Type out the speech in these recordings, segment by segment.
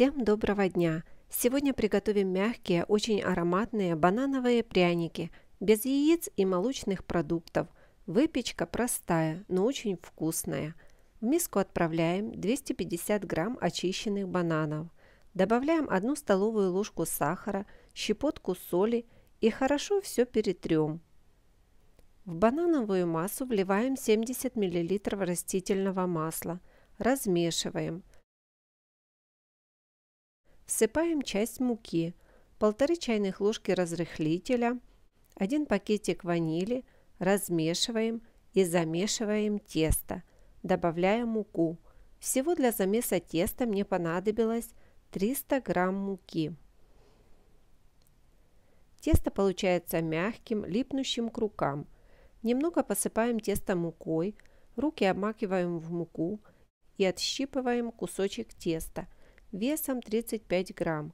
Всем доброго дня! Сегодня приготовим мягкие, очень ароматные банановые пряники, без яиц и молочных продуктов. Выпечка простая, но очень вкусная. В миску отправляем 250 грамм очищенных бананов. Добавляем 1 столовую ложку сахара, щепотку соли и хорошо все перетрем. В банановую массу вливаем 70 мл растительного масла. Размешиваем – Всыпаем часть муки, полторы чайных ложки разрыхлителя, один пакетик ванили, размешиваем и замешиваем тесто, добавляя муку. Всего для замеса теста мне понадобилось 300 грамм муки. Тесто получается мягким, липнущим к рукам. Немного посыпаем тесто мукой, руки обмакиваем в муку и отщипываем кусочек теста – весом 35 грамм.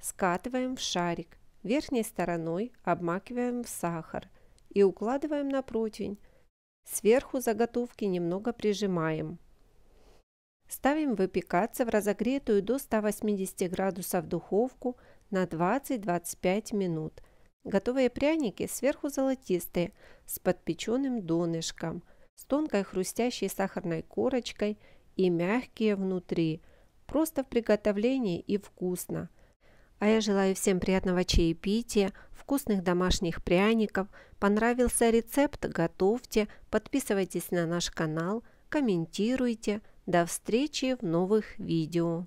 Скатываем в шарик, верхней стороной обмакиваем в сахар и укладываем на противень. Сверху заготовки немного прижимаем. Ставим выпекаться в разогретую до 180 градусов духовку на 20-25 минут. Готовые пряники сверху золотистые, с подпеченным донышком, с тонкой хрустящей сахарной корочкой и мягкие внутри – Просто в приготовлении и вкусно. А я желаю всем приятного чаепития, вкусных домашних пряников. Понравился рецепт? Готовьте, подписывайтесь на наш канал, комментируйте. До встречи в новых видео.